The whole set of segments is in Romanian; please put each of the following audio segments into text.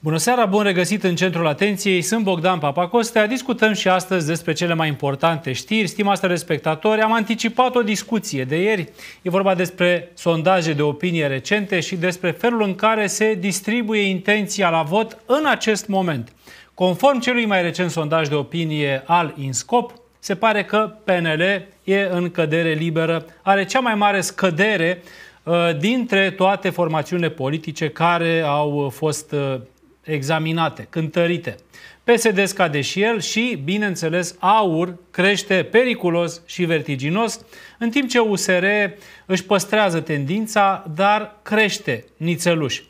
Bună seara, bun regăsit în centrul atenției, sunt Bogdan Papacostea, discutăm și astăzi despre cele mai importante știri. Stimați respectatori, am anticipat o discuție de ieri, e vorba despre sondaje de opinie recente și despre felul în care se distribuie intenția la vot în acest moment. Conform celui mai recent sondaj de opinie al INSCOP, se pare că PNL e în cădere liberă, are cea mai mare scădere uh, dintre toate formațiunile politice care au uh, fost uh, examinate, cântărite. PSD scade și el și, bineînțeles, AUR crește periculos și vertiginos, în timp ce USR își păstrează tendința, dar crește nițeluși.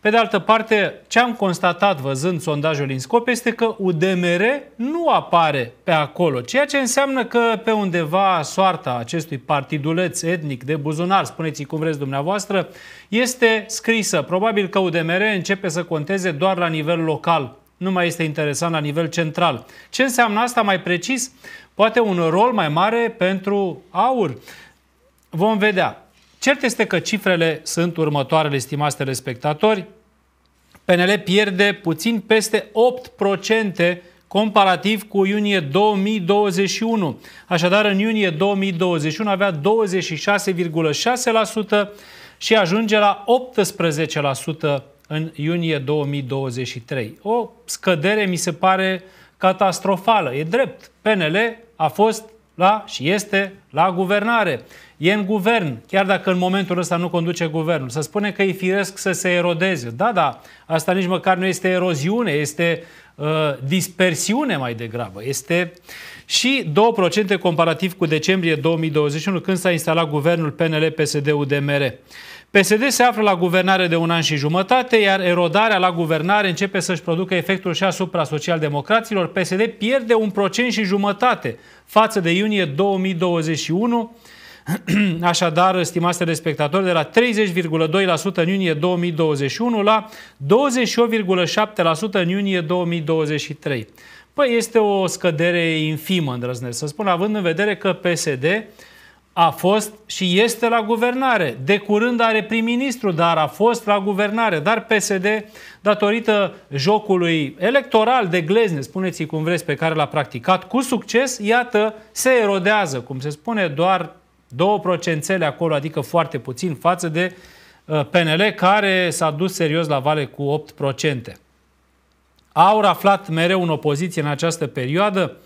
Pe de altă parte, ce am constatat văzând sondajul scop este că UDMR nu apare pe acolo, ceea ce înseamnă că pe undeva soarta acestui partiduleț etnic de buzunar, spuneți cum vreți dumneavoastră, este scrisă. Probabil că UDMR începe să conteze doar la nivel local, nu mai este interesant la nivel central. Ce înseamnă asta mai precis? Poate un rol mai mare pentru aur. Vom vedea. Cert este că cifrele sunt următoarele, stimați telespectatori. PNL pierde puțin peste 8% comparativ cu iunie 2021. Așadar, în iunie 2021 avea 26,6% și ajunge la 18% în iunie 2023. O scădere mi se pare catastrofală. E drept. PNL a fost la, da? și este la guvernare. E în guvern, chiar dacă în momentul ăsta nu conduce guvernul. Să spune că e firesc să se erodeze. Da, da, asta nici măcar nu este eroziune, este uh, dispersiune mai degrabă. Este și 2% comparativ cu decembrie 2021, când s-a instalat guvernul PNL-PSD-UDMR. PSD se află la guvernare de un an și jumătate, iar erodarea la guvernare începe să-și producă efectul și asupra socialdemocraților. PSD pierde un procent și jumătate față de iunie 2021, Așadar, stimați respectatori, de la 30,2% în iunie 2021 la 28,7% în iunie 2023. Păi este o scădere infimă, îndrăznesc să spun, având în vedere că PSD a fost și este la guvernare. De curând are prim-ministru, dar a fost la guvernare. Dar PSD, datorită jocului electoral de glezne, spuneți-i cum vreți, pe care l-a practicat cu succes, iată, se erodează, cum se spune, doar două procențele acolo, adică foarte puțin față de uh, PNL, care s-a dus serios la vale cu 8%. Au aflat mereu în opoziție în această perioadă?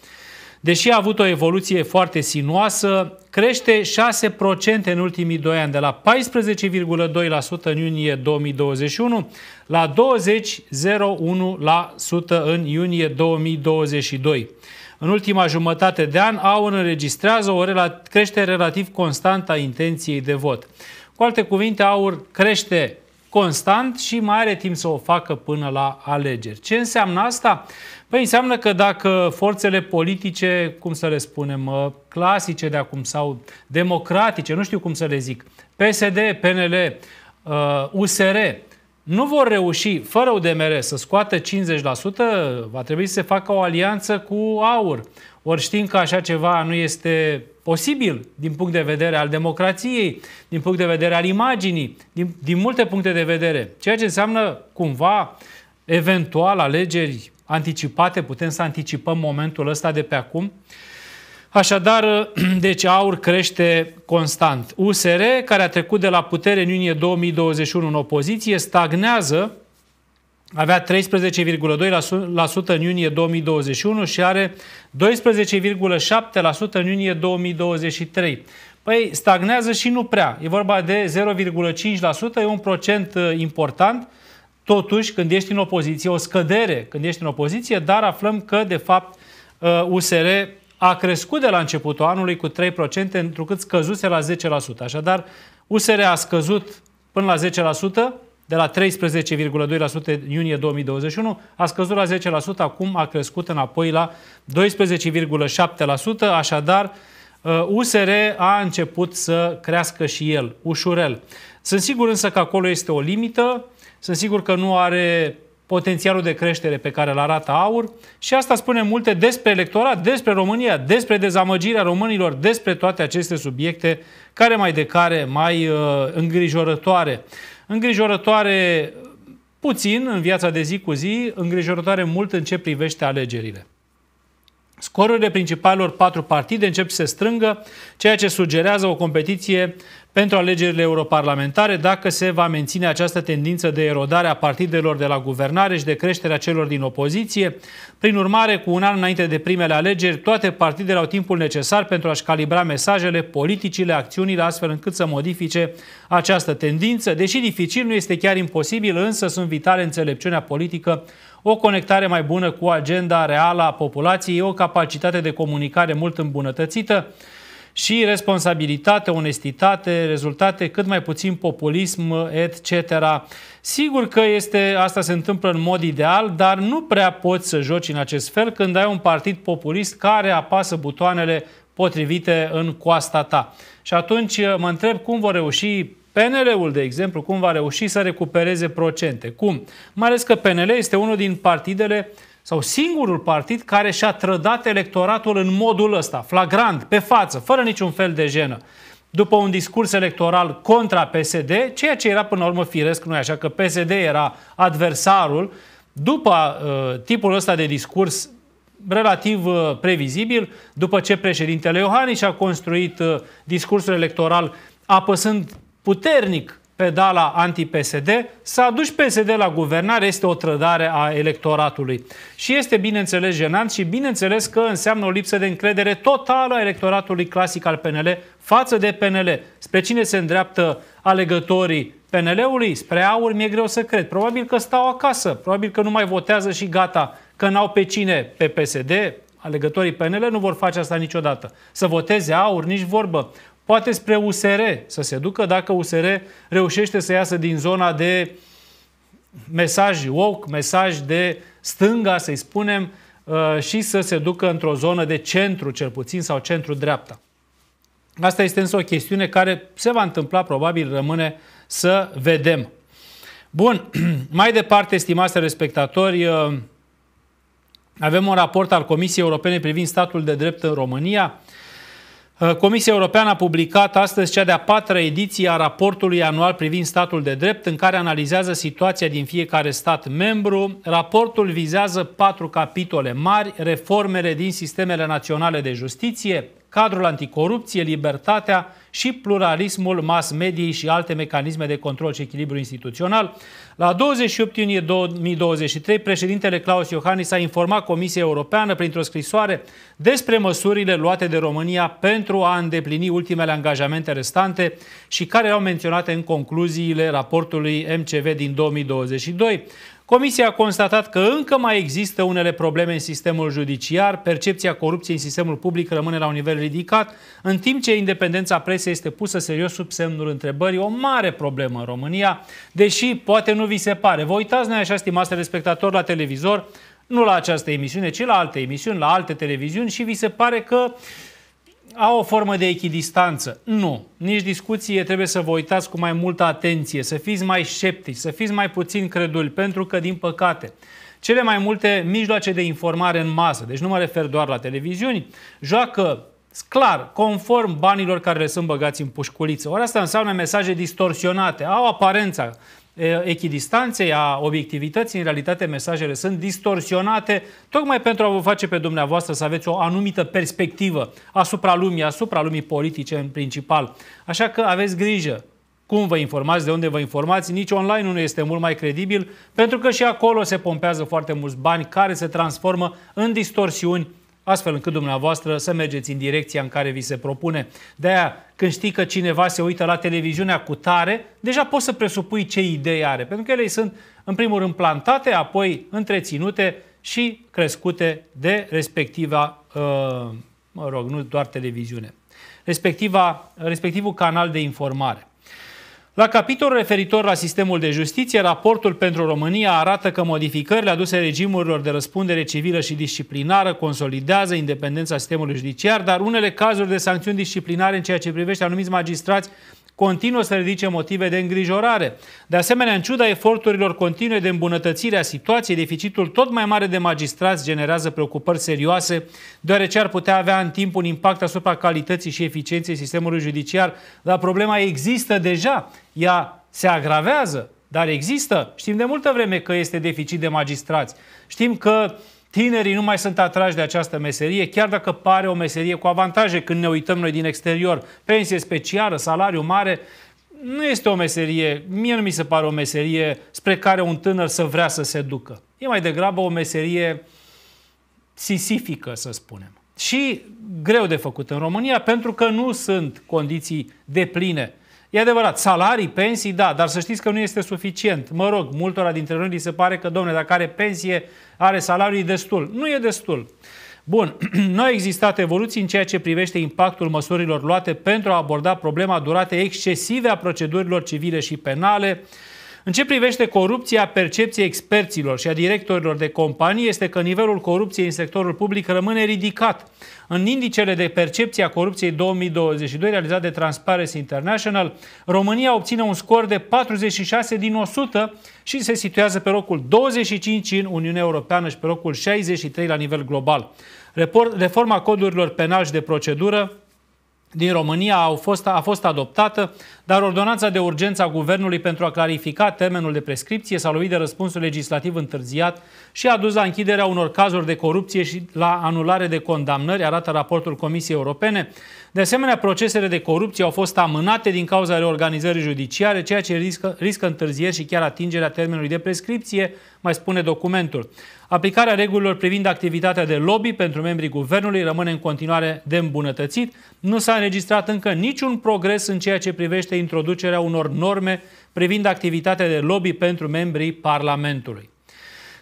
Deși a avut o evoluție foarte sinuoasă, crește 6% în ultimii 2 ani, de la 14,2% în iunie 2021 la 20,01% în iunie 2022 în ultima jumătate de an au înregistrează o creștere relativ constantă a intenției de vot. Cu alte cuvinte, aur crește constant și mai are timp să o facă până la alegeri. Ce înseamnă asta? Păi înseamnă că dacă forțele politice, cum să le spunem, uh, clasice de acum sau democratice, nu știu cum să le zic, PSD, PNL, USR, uh, nu vor reuși, fără UDMR, să scoată 50%, va trebui să se facă o alianță cu AUR. Ori știm că așa ceva nu este posibil din punct de vedere al democrației, din punct de vedere al imaginii, din, din multe puncte de vedere. Ceea ce înseamnă cumva eventual alegeri anticipate, putem să anticipăm momentul ăsta de pe acum. Așadar, deci aur crește constant. USR, care a trecut de la putere în iunie 2021 în opoziție, stagnează, avea 13,2% în iunie 2021 și are 12,7% în iunie 2023. Păi stagnează și nu prea. E vorba de 0,5%, e un procent uh, important totuși, când ești în opoziție, o scădere când ești în opoziție, dar aflăm că, de fapt, USR uh, a crescut de la începutul anului cu 3%, întrucât scăzuse la 10%. Așadar, USR a scăzut până la 10%, de la 13,2% iunie 2021, a scăzut la 10%, acum a crescut înapoi la 12,7%, așadar USR uh, a început să crească și el, ușurel. Sunt sigur însă că acolo este o limită, sunt sigur că nu are potențialul de creștere pe care îl arată aur și asta spune multe despre electorat, despre România, despre dezamăgirea românilor, despre toate aceste subiecte care mai de care mai uh, îngrijorătoare. Îngrijorătoare uh, puțin în viața de zi cu zi, îngrijorătoare mult în ce privește alegerile. Scorurile principalelor patru partide încep să se strângă, ceea ce sugerează o competiție pentru alegerile europarlamentare dacă se va menține această tendință de erodare a partidelor de la guvernare și de creșterea celor din opoziție. Prin urmare, cu un an înainte de primele alegeri, toate partidele au timpul necesar pentru a-și calibra mesajele, politicile, acțiunile, astfel încât să modifice această tendință. Deși dificil, nu este chiar imposibil, însă sunt vitale înțelepciunea politică o conectare mai bună cu agenda reală a populației, o capacitate de comunicare mult îmbunătățită, și responsabilitate, onestitate, rezultate, cât mai puțin populism, etc. Sigur că este, asta se întâmplă în mod ideal, dar nu prea poți să joci în acest fel când ai un partid populist care apasă butoanele potrivite în coasta ta. Și atunci uh, mă întreb cum vor reuși PNL-ul, de exemplu, cum va reuși să recupereze procente. Cum? Mai ales că PNL este unul din partidele uh, sau singurul partid care și-a trădat electoratul în modul ăsta, flagrant, pe față, fără niciun fel de jenă, după un discurs electoral contra PSD, ceea ce era până la urmă firesc, nu așa, că PSD era adversarul, după uh, tipul ăsta de discurs relativ uh, previzibil, după ce președintele Iohannis a construit uh, discursul electoral apăsând puternic pedala anti-PSD, să aduci PSD la guvernare este o trădare a electoratului. Și este, bineînțeles, jenant și, bineînțeles, că înseamnă o lipsă de încredere totală a electoratului clasic al PNL față de PNL. Spre cine se îndreaptă alegătorii PNL-ului? Spre aur mi-e greu să cred. Probabil că stau acasă, probabil că nu mai votează și gata, că n-au pe cine, pe PSD, alegătorii PNL nu vor face asta niciodată. Să voteze aur, nici vorbă poate spre USR să se ducă, dacă USR reușește să iasă din zona de mesaj woke, mesaj de stânga, să-i spunem, uh, și să se ducă într-o zonă de centru, cel puțin, sau centru-dreapta. Asta este însă o chestiune care se va întâmpla, probabil rămâne să vedem. Bun, mai departe, stimați respectatori, uh, avem un raport al Comisiei Europene privind statul de drept în România. Uh, Comisia Europeană a publicat astăzi cea de-a patra ediție a raportului anual privind statul de drept, în care analizează situația din fiecare stat membru. Raportul vizează patru capitole mari, reformele din sistemele naționale de justiție, cadrul anticorupție, libertatea și pluralismul mass mediei și alte mecanisme de control și echilibru instituțional. La 28 iunie 2023, președintele Claus Iohannis a informat Comisia Europeană printr-o scrisoare despre măsurile luate de România pentru a îndeplini ultimele angajamente restante și care erau menționate în concluziile raportului MCV din 2022. Comisia a constatat că încă mai există unele probleme în sistemul judiciar, percepția corupției în sistemul public rămâne la un nivel ridicat, în timp ce independența presei este pusă serios sub semnul întrebării, o mare problemă în România, deși poate nu vi se pare. Vă uitați, noi așa, stimați spectatori, la televizor, nu la această emisiune, ci la alte emisiuni, la alte televiziuni și vi se pare că uh, au o formă de echidistanță. Nu. Nici discuție trebuie să vă uitați cu mai multă atenție, să fiți mai sceptici, să fiți mai puțin creduli, pentru că, din păcate, cele mai multe mijloace de informare în masă, deci nu mă refer doar la televiziuni, joacă clar, conform banilor care le sunt băgați în pușculiță. Ori asta înseamnă mesaje distorsionate, au aparența echidistanței, a obiectivității, în realitate mesajele sunt distorsionate tocmai pentru a vă face pe dumneavoastră să aveți o anumită perspectivă asupra lumii, asupra lumii politice în principal. Așa că aveți grijă cum vă informați, de unde vă informați, nici online nu este mult mai credibil, pentru că și acolo se pompează foarte mulți bani care se transformă în distorsiuni astfel încât dumneavoastră să mergeți în direcția în care vi se propune. De-aia, când știi că cineva se uită la televiziunea cu tare, deja poți să presupui ce idei are, pentru că ele sunt, în primul rând, plantate, apoi întreținute și crescute de respectiva, uh, mă rog, nu doar televiziune, respectiva, respectivul canal de informare. La capitolul referitor la sistemul de justiție, raportul pentru România arată că modificările aduse regimurilor de răspundere civilă și disciplinară consolidează independența sistemului judiciar, dar unele cazuri de sancțiuni disciplinare în ceea ce privește anumiți magistrați continuă să ridice motive de îngrijorare. De asemenea, în ciuda eforturilor continue de îmbunătățire a situației, deficitul tot mai mare de magistrați generează preocupări serioase, deoarece ar putea avea în timp un impact asupra calității și eficienței sistemului judiciar, dar problema există deja ea se agravează, dar există. Știm de multă vreme că este deficit de magistrați. Știm că tinerii nu mai sunt atrași de această meserie, chiar dacă pare o meserie cu avantaje când ne uităm noi din exterior. Pensie specială, salariu mare, nu este o meserie, mie nu mi se pare o meserie spre care un tânăr să vrea să se ducă. E mai degrabă o meserie sisifică, să spunem. Și greu de făcut în România, pentru că nu sunt condiții depline E adevărat, salarii, pensii, da, dar să știți că nu este suficient. Mă rog, multora dintre noi li se pare că, domnule, dacă are pensie, are salarii destul. Nu e destul. Bun, nu au existat evoluții în ceea ce privește impactul măsurilor luate pentru a aborda problema duratei excesive a procedurilor civile și penale, în ce privește corupția, percepția experților și a directorilor de companii este că nivelul corupției în sectorul public rămâne ridicat. În indicele de percepție a corupției 2022 realizat de Transparency International, România obține un scor de 46 din 100 și se situează pe locul 25 în Uniunea Europeană și pe locul 63 la nivel global. Reforma codurilor penal și de procedură din România a fost, a fost adoptată dar ordonanța de urgență a Guvernului pentru a clarifica termenul de prescripție s-a lovit de răspunsul legislativ întârziat și a dus la închiderea unor cazuri de corupție și la anulare de condamnări, arată raportul Comisiei Europene. De asemenea, procesele de corupție au fost amânate din cauza reorganizării judiciare, ceea ce riscă, riscă întârzieri și chiar atingerea termenului de prescripție, mai spune documentul. Aplicarea regulilor privind activitatea de lobby pentru membrii guvernului rămâne în continuare de îmbunătățit. Nu s-a înregistrat încă niciun progres în ceea ce privește introducerea unor norme privind activitatea de lobby pentru membrii Parlamentului.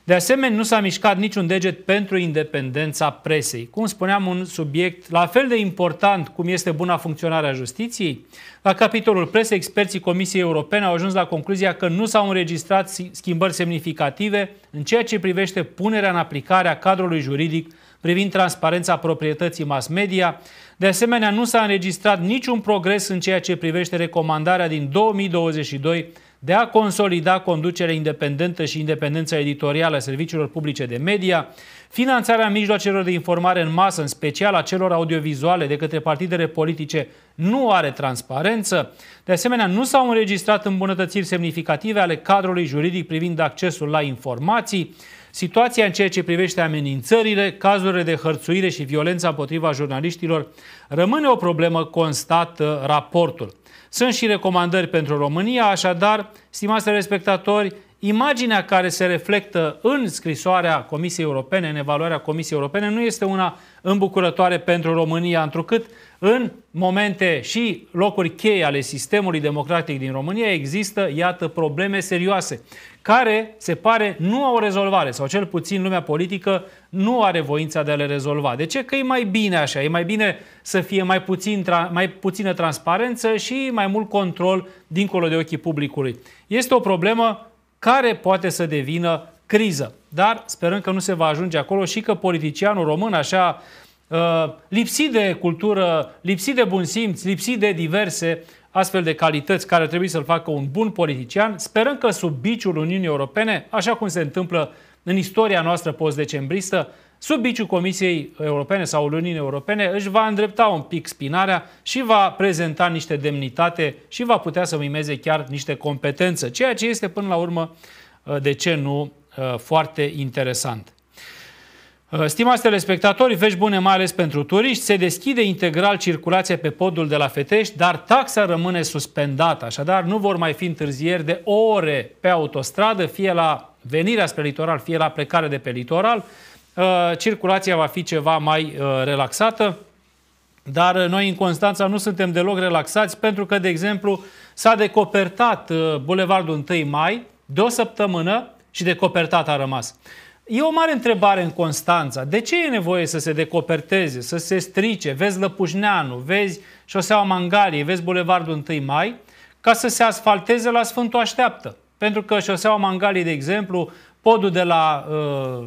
De asemenea, nu s-a mișcat niciun deget pentru independența presei. Cum spuneam, un subiect la fel de important cum este buna funcționare a justiției, la capitolul presei, experții Comisiei Europene au ajuns la concluzia că nu s-au înregistrat schimbări semnificative în ceea ce privește punerea în aplicare a cadrului juridic privind transparența proprietății mass media. De asemenea, nu s-a înregistrat niciun progres în ceea ce privește recomandarea din 2022 de a consolida conducerea independentă și independența editorială a serviciilor publice de media, finanțarea mijloacelor de informare în masă, în special a celor audiovizuale de către partidele politice, nu are transparență. De asemenea, nu s-au înregistrat îmbunătățiri semnificative ale cadrului juridic privind accesul la informații, Situația în ceea ce privește amenințările, cazurile de hărțuire și violența împotriva jurnaliștilor rămâne o problemă, constată raportul. Sunt și recomandări pentru România, așadar, stimați respectatori, imaginea care se reflectă în scrisoarea Comisiei Europene, în evaluarea Comisiei Europene, nu este una îmbucurătoare pentru România, întrucât în momente și locuri cheie ale sistemului democratic din România există, iată, probleme serioase, care, se pare, nu au rezolvare, sau cel puțin lumea politică nu are voința de a le rezolva. De ce? Că e mai bine așa, e mai bine să fie mai, puțin, tra- mai puțină transparență și mai mult control dincolo de ochii publicului. Este o problemă care poate să devină criză. Dar sperăm că nu se va ajunge acolo și că politicianul român, așa uh, lipsit de cultură, lipsit de bun simț, lipsit de diverse astfel de calități care trebuie să-l facă un bun politician, sperăm că sub biciul Uniunii Europene, așa cum se întâmplă în istoria noastră post-decembristă, sub biciul Comisiei Europene sau Uniunii Europene, își va îndrepta un pic spinarea și va prezenta niște demnitate și va putea să mimeze chiar niște competență, ceea ce este până la urmă, uh, de ce nu, uh, foarte interesant. Uh, stimați telespectatori, vești bune mai ales pentru turiști, se deschide integral circulația pe podul de la Fetești, dar taxa rămâne suspendată, așadar nu vor mai fi întârzieri de ore pe autostradă, fie la venirea spre litoral, fie la plecare de pe litoral. Uh, circulația va fi ceva mai uh, relaxată, dar uh, noi în Constanța nu suntem deloc relaxați pentru că, de exemplu, s-a decopertat Bulevardul 1 Mai de o săptămână și decopertat a rămas. E o mare întrebare în Constanța. De ce e nevoie să se decoperteze, să se strice? Vezi Lăpușneanu, vezi șoseaua Mangaliei, vezi Bulevardul 1 Mai, ca să se asfalteze la Sfântul Așteaptă. Pentru că șoseaua Mangaliei, de exemplu, podul de la uh,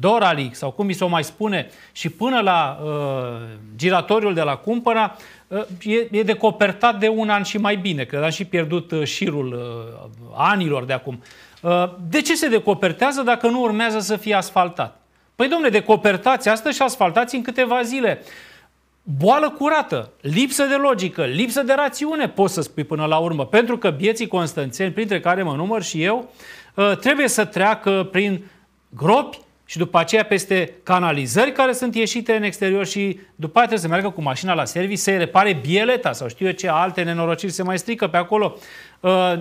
Doralic sau cum mi se o mai spune, și până la uh, giratoriul de la Cumpăra, uh, e, e decopertat de un an și mai bine, că am și pierdut uh, șirul uh, anilor de acum. Uh, de ce se decopertează dacă nu urmează să fie asfaltat? Păi domnule, decopertați asta și asfaltați în câteva zile. Boală curată, lipsă de logică, lipsă de rațiune, poți să spui până la urmă, pentru că bieții constanțeni, printre care mă număr și eu, uh, trebuie să treacă prin gropi, și după aceea peste canalizări care sunt ieșite în exterior și după aceea trebuie să meargă cu mașina la serviciu să-i repare bieleta sau știu eu ce alte nenorociri se mai strică pe acolo. Uh,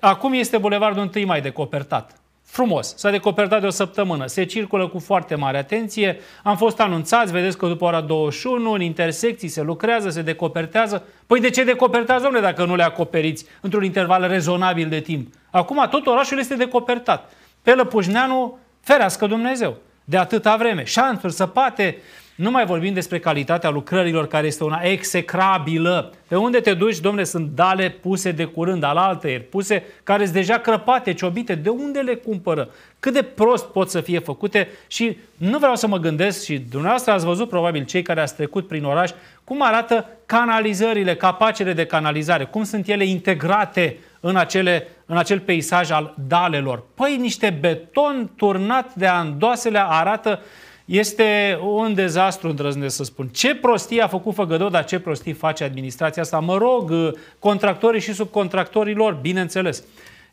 acum este bulevardul 1 mai decopertat. Frumos, s-a decopertat de o săptămână, se circulă cu foarte mare atenție, am fost anunțați, vedeți că după ora 21 în intersecții se lucrează, se decopertează. Păi de ce decopertează, domnule, dacă nu le acoperiți într-un interval rezonabil de timp? Acum tot orașul este decopertat. Pe Lăpușneanu Ferească Dumnezeu de atâta vreme. Șanțuri, săpate, nu mai vorbim despre calitatea lucrărilor care este una execrabilă. Pe unde te duci, domne, sunt dale puse de curând, al ieri, puse care sunt deja crăpate, ciobite. De unde le cumpără? Cât de prost pot să fie făcute? Și nu vreau să mă gândesc și dumneavoastră ați văzut probabil cei care ați trecut prin oraș cum arată canalizările, capacele de canalizare, cum sunt ele integrate în acele în acel peisaj al dalelor. Păi niște beton turnat de andoasele arată este un dezastru, îndrăznesc să spun. Ce prostie a făcut Făgădău, dar ce prostie face administrația asta? Mă rog, uh, contractorii și subcontractorii lor, bineînțeles.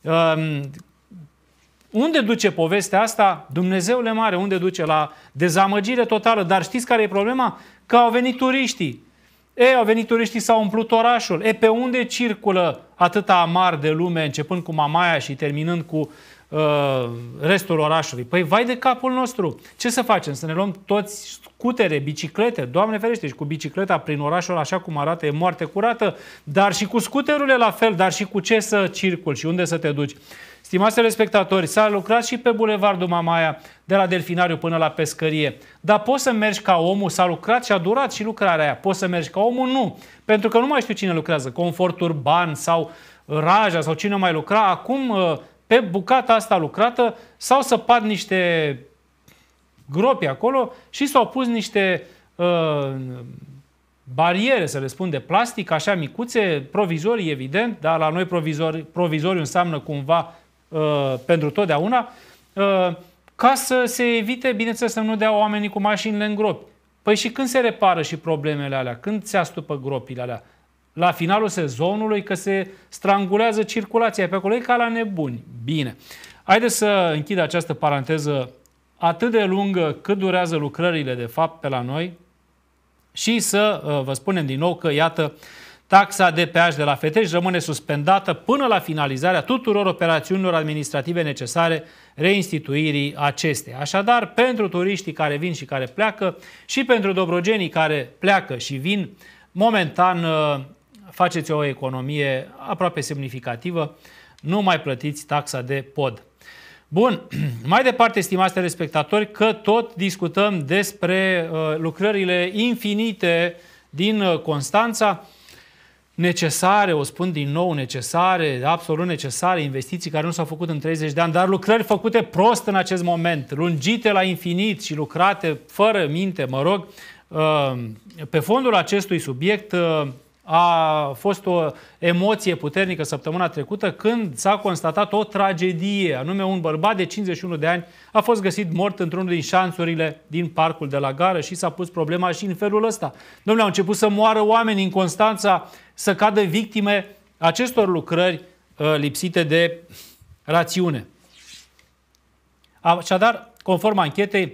Um, unde duce povestea asta? Dumnezeule mare, unde duce? La dezamăgire totală. Dar știți care e problema? Că au venit turiștii. E, au venit turiștii, s-au umplut orașul. E, pe unde circulă atâta amar de lume, începând cu Mamaia și terminând cu uh, restul orașului? Păi vai de capul nostru! Ce să facem? Să ne luăm toți scutere, biciclete? Doamne ferește, și cu bicicleta prin orașul așa cum arată, e moarte curată, dar și cu scuterurile la fel, dar și cu ce să circul și unde să te duci? Stimați spectatori, s-a lucrat și pe Bulevardul Mamaia, de la Delfinariu până la pescărie. Dar poți să mergi ca omul? S-a lucrat și a durat și lucrarea aia. Poți să mergi ca omul? Nu. Pentru că nu mai știu cine lucrează. Confort Urban sau Raja sau cine mai lucra. Acum, uh, pe bucata asta lucrată, s-au săpat niște gropi acolo și s-au pus niște uh, bariere, să le spun, de plastic, așa micuțe, provizorii, evident, dar la noi provizori, provizoriu înseamnă cumva Uh, pentru totdeauna, uh, ca să se evite, bineînțeles, să nu dea oamenii cu mașinile în gropi. Păi și când se repară și problemele alea? Când se astupă gropile alea? La finalul sezonului, că se strangulează circulația pe acolo, e ca la nebuni. Bine. Haideți să închid această paranteză atât de lungă cât durează lucrările, de fapt, pe la noi și să uh, vă spunem din nou că, iată, Taxa de peaj de la fetești rămâne suspendată până la finalizarea tuturor operațiunilor administrative necesare reinstituirii acesteia. Așadar, pentru turiștii care vin și care pleacă și pentru dobrogenii care pleacă și vin, momentan uh, faceți o economie aproape semnificativă, nu mai plătiți taxa de pod. Bun, mai departe, stimați telespectatori, că tot discutăm despre uh, lucrările infinite din uh, Constanța necesare, o spun din nou, necesare, absolut necesare, investiții care nu s-au făcut în 30 de ani, dar lucrări făcute prost în acest moment, lungite la infinit și lucrate fără minte, mă rog, ehm, pe fondul acestui subiect ehm, a fost o emoție puternică săptămâna trecută când s-a constatat o tragedie, anume un bărbat de 51 de ani a fost găsit mort într-unul din șanțurile din parcul de la gară și s-a pus problema și în felul ăsta. Domnule, au început să moară oameni în Constanța să cadă victime acestor lucrări uh, lipsite de rațiune. Așadar, conform anchetei,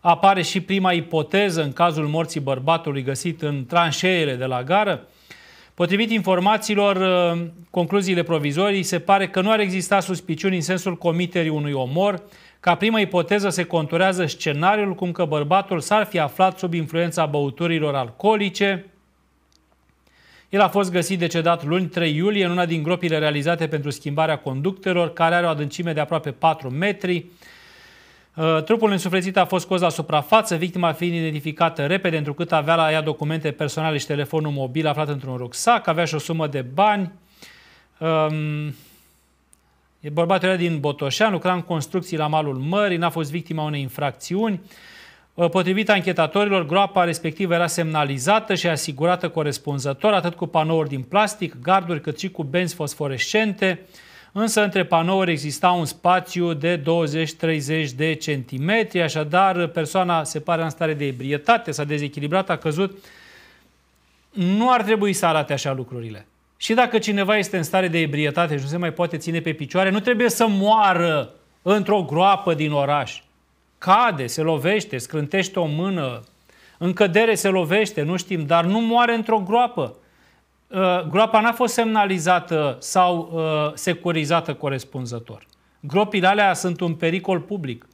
apare și prima ipoteză în cazul morții bărbatului găsit în tranșeele de la gară. Potrivit informațiilor, uh, concluziile provizorii, se pare că nu ar exista suspiciuni în sensul comiterii unui omor. Ca prima ipoteză se conturează scenariul cum că bărbatul s-ar fi aflat sub influența băuturilor alcoolice, el a fost găsit decedat luni 3 iulie în una din gropile realizate pentru schimbarea conductelor, care are o adâncime de aproape 4 metri. Uh, trupul însuflețit a fost scos la suprafață, victima fiind identificată repede, întrucât avea la ea documente personale și telefonul mobil aflat într-un rucsac, avea și o sumă de bani. Um, bărbatul era din Botoșan, lucra în construcții la malul mării, n-a fost victima unei infracțiuni. Ă, potrivit anchetatorilor, groapa respectivă era semnalizată și asigurată corespunzător, atât cu panouri din plastic, garduri, cât și cu benzi fosforescente, însă între panouri exista un spațiu de 20-30 de centimetri, așadar persoana se pare în stare de ebrietate, s-a dezechilibrat, a căzut. Nu ar trebui să arate așa lucrurile. Și dacă cineva este în stare de ebrietate și nu se mai poate ține pe picioare, nu trebuie să moară într-o groapă din oraș cade, se lovește, scrântește o mână, în cădere se lovește, nu știm, dar nu moare într-o groapă. Uh, groapa n-a fost semnalizată sau uh, securizată corespunzător. Gropile alea sunt un pericol public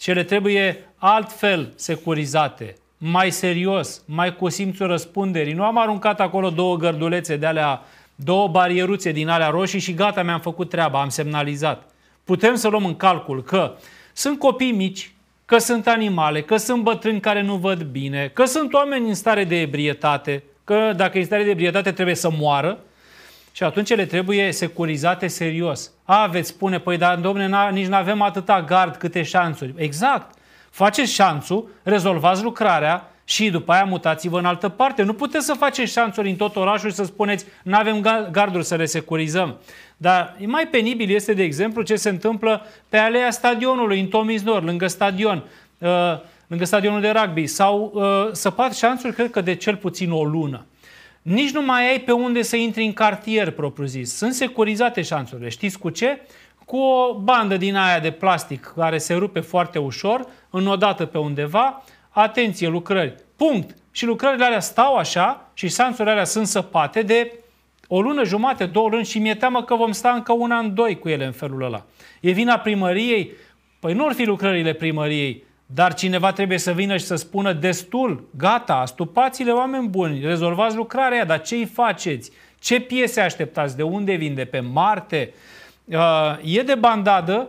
și ele trebuie altfel securizate, mai serios, mai cu simțul răspunderii. Nu am aruncat acolo două gărdulețe de alea, două barieruțe din alea roșii și gata, mi-am făcut treaba, am semnalizat. Putem să luăm în calcul că sunt copii mici că sunt animale, că sunt bătrâni care nu văd bine, că sunt oameni în stare de ebrietate, că dacă e în stare de ebrietate trebuie să moară și atunci ele trebuie securizate serios. A, veți spune, păi dar domne, nici nu avem atâta gard câte șanțuri. Exact. Faceți șanțul, rezolvați lucrarea, și după aia mutați-vă în altă parte. Nu puteți să faceți șanțuri în tot orașul și să spuneți nu avem garduri să le securizăm. Dar mai penibil este, de exemplu, ce se întâmplă pe aleea stadionului, în Tomiznor, lângă stadion, uh, lângă stadionul de rugby. sau să uh, săpat șanțuri, cred că, de cel puțin o lună. Nici nu mai ai pe unde să intri în cartier, propriu-zis. Sunt securizate șanțurile. Știți cu ce? Cu o bandă din aia de plastic care se rupe foarte ușor, înodată pe undeva, atenție, lucrări, punct. Și lucrările alea stau așa și sansurile alea sunt săpate de o lună jumate, două luni și mi-e teamă că vom sta încă un an, doi cu ele în felul ăla. E vina primăriei? Păi nu ar fi lucrările primăriei, dar cineva trebuie să vină și să spună destul, gata, astupați-le oameni buni, rezolvați lucrarea, dar ce îi faceți? Ce piese așteptați? De unde vin? De pe Marte? Uh, e de bandadă,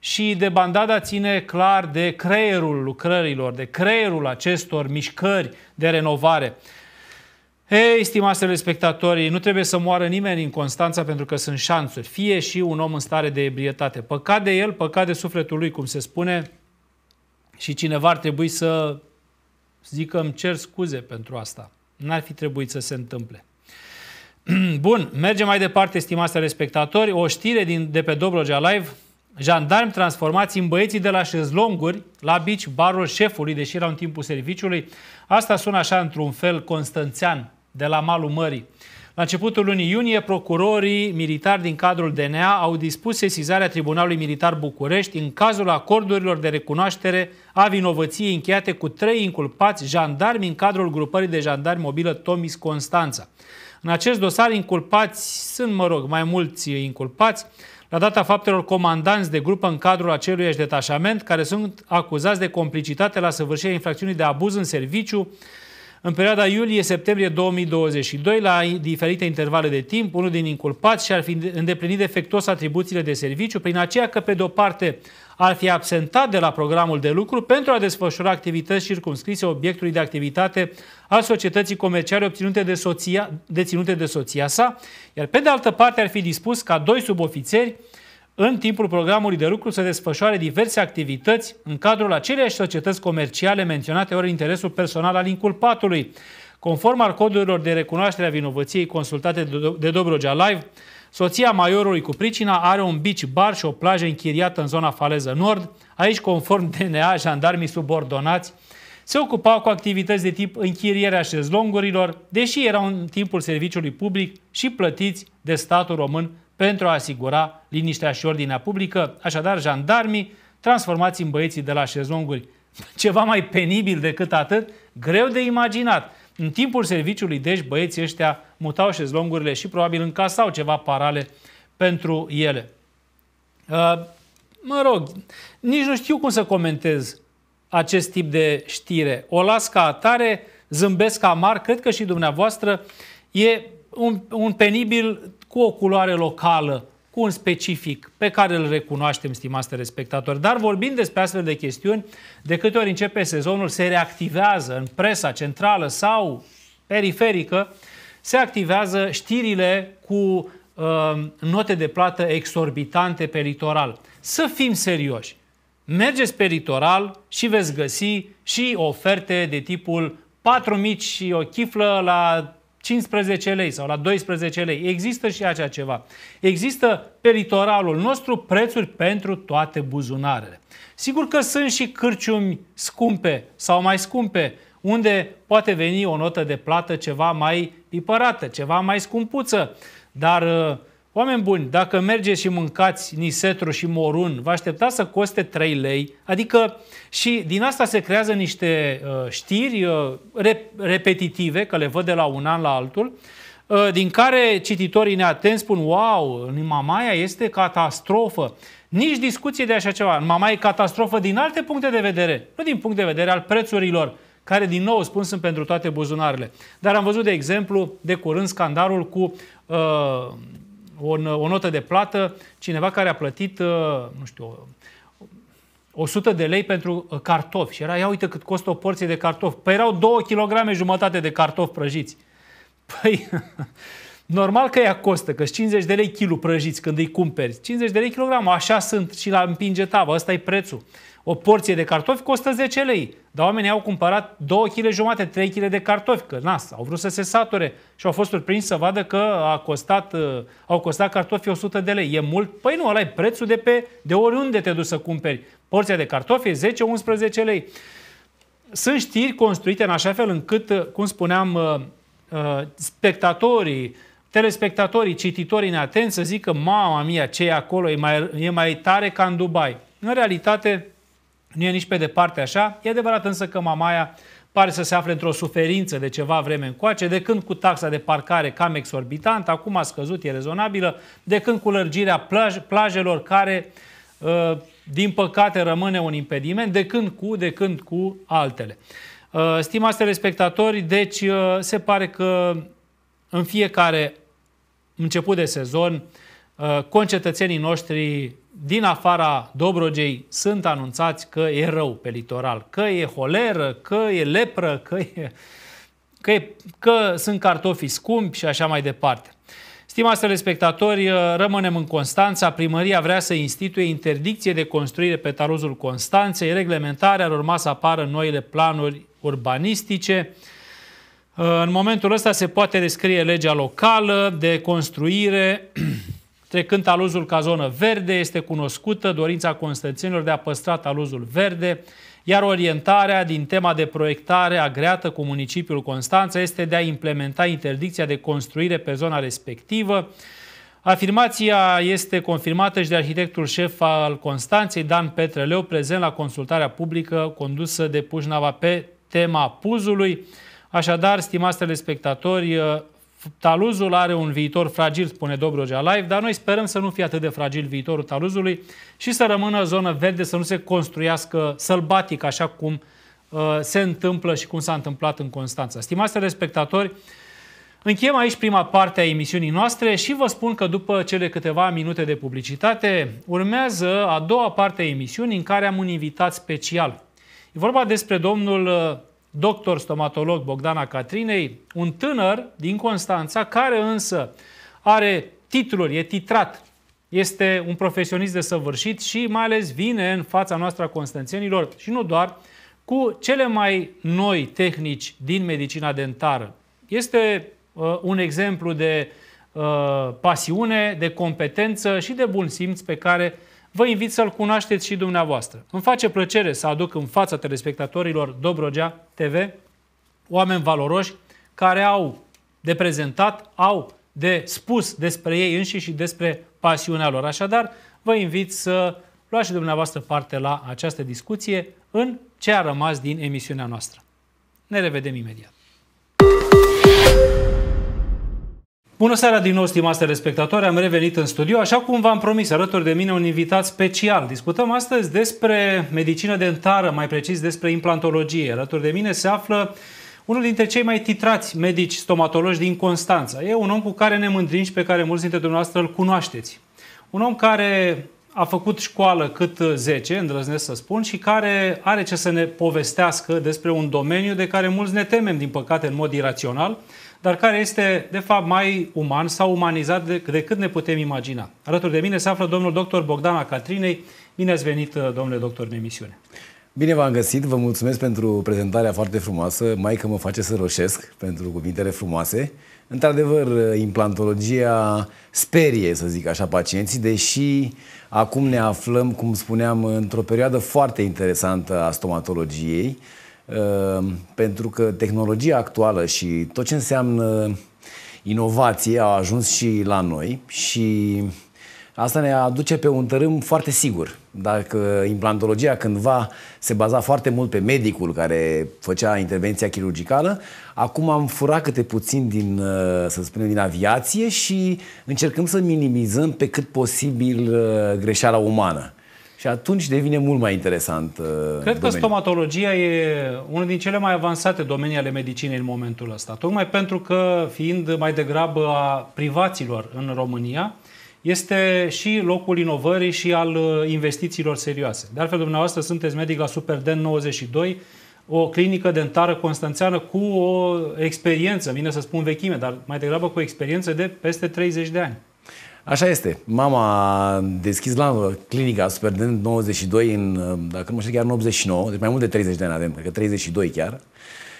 și de bandada ține clar de creierul lucrărilor, de creierul acestor mișcări de renovare. Ei, stimați spectatorii, nu trebuie să moară nimeni în Constanța pentru că sunt șanțuri. Fie și un om în stare de ebrietate. Păcat de el, păcat de sufletul lui, cum se spune, și cineva ar trebui să zică îmi cer scuze pentru asta. N-ar fi trebuit să se întâmple. Bun, mergem mai departe, stimați spectatori. O știre din, de pe Dobrogea Live jandarmi transformați în băieții de la șezlonguri, la bici, barul șefului, deși era în timpul serviciului. Asta sună așa într-un fel constanțean, de la malul mării. La începutul lunii iunie, procurorii militari din cadrul DNA au dispus sesizarea Tribunalului Militar București în cazul acordurilor de recunoaștere a vinovăției încheiate cu trei inculpați jandarmi în cadrul grupării de jandarmi mobilă Tomis Constanța. În acest dosar inculpați sunt, mă rog, mai mulți inculpați, la data faptelor comandanți de grupă în cadrul aceluiași detașament, care sunt acuzați de complicitate la săvârșirea infracțiunii de abuz în serviciu, în perioada iulie-septembrie 2022 la diferite intervale de timp, unul din inculpați și-ar fi îndeplinit defectuos atribuțiile de serviciu, prin aceea că, pe de-o parte, ar fi absentat de la programul de lucru pentru a desfășura activități circumscrise obiectului de activitate al societății comerciale obținute de soția, deținute de soția sa, iar pe de altă parte ar fi dispus ca doi subofițeri în timpul programului de lucru să desfășoare diverse activități în cadrul aceleiași societăți comerciale menționate ori interesul personal al inculpatului. Conform al codurilor de recunoaștere a vinovăției consultate de Dobrogea Live, soția maiorului cu pricina are un beach bar și o plajă închiriată în zona faleză nord. Aici, conform DNA, jandarmii subordonați se ocupau cu activități de tip închirierea șezlongurilor, deși erau în timpul serviciului public și plătiți de statul român pentru a asigura liniștea și ordinea publică, așadar jandarmii transformați în băieții de la șezlonguri. Ceva mai penibil decât atât, greu de imaginat. În timpul serviciului, deci, băieții ăștia mutau șezlongurile și probabil încasau ceva parale pentru ele. Uh, mă rog, nici nu știu cum să comentez acest tip de știre. O las ca atare, zâmbesc amar, cred că și dumneavoastră e un, un penibil cu o culoare locală, cu un specific pe care îl recunoaștem, stimați respectatori. Dar vorbind despre astfel de chestiuni, de câte ori începe sezonul, se reactivează în presa centrală sau periferică, se activează știrile cu uh, note de plată exorbitante pe litoral. Să fim serioși. Mergeți pe litoral și veți găsi și oferte de tipul 4 mici și o chiflă la 15 lei sau la 12 lei. Există și acea ceva. Există pe litoralul nostru prețuri pentru toate buzunarele. Sigur că sunt și cârciumi scumpe sau mai scumpe, unde poate veni o notă de plată ceva mai pipărată, ceva mai scumpuță, dar uh, Oameni buni, dacă mergeți și mâncați nisetru și morun, vă așteptați să coste 3 lei? Adică și din asta se creează niște uh, știri uh, rep- repetitive, că le văd de la un an la altul, uh, din care cititorii neatenți spun, wow, în Mamaia este catastrofă. Nici discuție de așa ceva. În Mamaia e catastrofă din alte puncte de vedere, nu din punct de vedere al prețurilor care, din nou, spun, sunt pentru toate buzunarele. Dar am văzut, de exemplu, de curând scandalul cu uh, o, o notă de plată, cineva care a plătit, uh, nu știu, 100 de lei pentru uh, cartofi. Și era, ia uite cât costă o porție de cartofi. Păi erau 2 kg jumătate de cartofi prăjiți. Păi, Normal că ea costă, că 50 de lei kilo prăjiți când îi cumperi. 50 de lei kilogramul, așa sunt și la împinge tavă, ăsta e prețul. O porție de cartofi costă 10 lei, dar oamenii au cumpărat 2 kg jumate, 3 kg de cartofi, că nas, au vrut să se sature și au fost surprins să vadă că a costat, uh, au costat cartofi 100 de lei. E mult? Păi nu, ăla e prețul de, pe, de oriunde te duci să cumperi. Porția de cartofi e 10-11 lei. Sunt știri construite în așa fel încât, uh, cum spuneam, uh, spectatorii, telespectatorii, cititorii neatenți să zică, mama mia, ce e acolo, e mai, e mai tare ca în Dubai. În realitate, nu e nici pe departe așa. E adevărat însă că mamaia pare să se afle într-o suferință de ceva vreme încoace, de când cu taxa de parcare cam exorbitantă, acum a scăzut, e rezonabilă, de când cu lărgirea plaj, plajelor care, ă, din păcate, rămâne un impediment, de când cu, de când cu altele. Ă, stimați telespectatori, deci ă, se pare că în fiecare început de sezon, uh, concetățenii noștri din afara Dobrogei sunt anunțați că e rău pe litoral, că e holeră, că e lepră, că, e, că, e, că sunt cartofi scumpi și așa mai departe. Stimați telespectatori, uh, rămânem în Constanța. Primăria vrea să instituie interdicție de construire pe taruzul Constanței. Reglementarea ar urma să apară în noile planuri urbanistice. În momentul ăsta se poate descrie legea locală de construire, trecând aluzul ca zonă verde, este cunoscută dorința constățenilor de a păstra aluzul verde, iar orientarea din tema de proiectare agreată cu municipiul Constanța este de a implementa interdicția de construire pe zona respectivă. Afirmația este confirmată și de arhitectul șef al Constanței, Dan Petreleu, prezent la consultarea publică condusă de Pușnava pe tema Puzului. Așadar, stimați telespectatori, uh, Taluzul are un viitor fragil, spune Dobrogea Live, dar noi sperăm să nu fie atât de fragil viitorul Taluzului și să rămână zonă verde, să nu se construiască sălbatic, așa cum uh, se întâmplă și cum s-a întâmplat în Constanța. Stimați telespectatori, încheiem aici prima parte a emisiunii noastre și vă spun că după cele câteva minute de publicitate urmează a doua parte a emisiunii în care am un invitat special. E vorba despre domnul uh, doctor stomatolog Bogdana Catrinei, un tânăr din Constanța care însă are titluri, e titrat, este un profesionist de săvârșit și mai ales vine în fața noastră a constanțenilor și nu doar cu cele mai noi tehnici din medicina dentară. Este uh, un exemplu de uh, pasiune, de competență și de bun simț pe care vă invit să-l cunoașteți și dumneavoastră. Îmi face plăcere să aduc în fața telespectatorilor Dobrogea TV oameni valoroși care au de prezentat, au de spus despre ei înșiși și despre pasiunea lor. Așadar, vă invit să luați și dumneavoastră parte la această discuție în ce a rămas din emisiunea noastră. Ne revedem imediat! Bună seara din nou, stimați telespectatori, am revenit în studio. Așa cum v-am promis, alături de mine un invitat special. Discutăm astăzi despre medicină dentară, mai precis despre implantologie. Alături de mine se află unul dintre cei mai titrați medici stomatologi din Constanța. E un om cu care ne mândrim și pe care mulți dintre dumneavoastră îl cunoașteți. Un om care a făcut școală cât 10, îndrăznesc să spun, și care are ce să ne povestească despre un domeniu de care mulți ne temem, din păcate, în mod irațional, dar care este, de fapt, mai uman sau umanizat decât ne putem imagina. Alături de mine se află domnul doctor Bogdana Catrinei. Bine ați venit, uh, domnule doctor, în emisiune. Bine v-am găsit, vă mulțumesc pentru prezentarea foarte frumoasă. Mai că mă face să roșesc pentru cuvintele frumoase. Într-adevăr, uh, implantologia sperie, să zic așa, pacienții, deși acum ne aflăm, cum spuneam, într-o perioadă foarte interesantă a stomatologiei. Ehm, pentru că tehnologia actuală și tot ce înseamnă inovație a ajuns și la noi și asta ne aduce pe un tărâm foarte sigur. Dacă implantologia cândva se baza foarte mult pe medicul care făcea intervenția chirurgicală, acum am furat câte puțin din, eh, să spunem, din aviație și încercăm să minimizăm pe cât posibil eh, greșeala umană. Și atunci devine mult mai interesant. Uh, Cred domeniul. că stomatologia e unul din cele mai avansate domenii ale medicinei în momentul ăsta. Tocmai pentru că, fiind mai degrabă a privaților în România, este și locul inovării și al uh, investițiilor serioase. De altfel, dumneavoastră sunteți medic la Superden 92, o clinică dentară constanțeană cu o experiență, vine să spun vechime, dar mai degrabă cu o experiență de peste 30 de ani. Așa este. Mama a deschis la clinica Superdent 92 în, dacă nu mă știu, chiar în 89, deci mai mult de 30 de ani avem, cred că 32 chiar.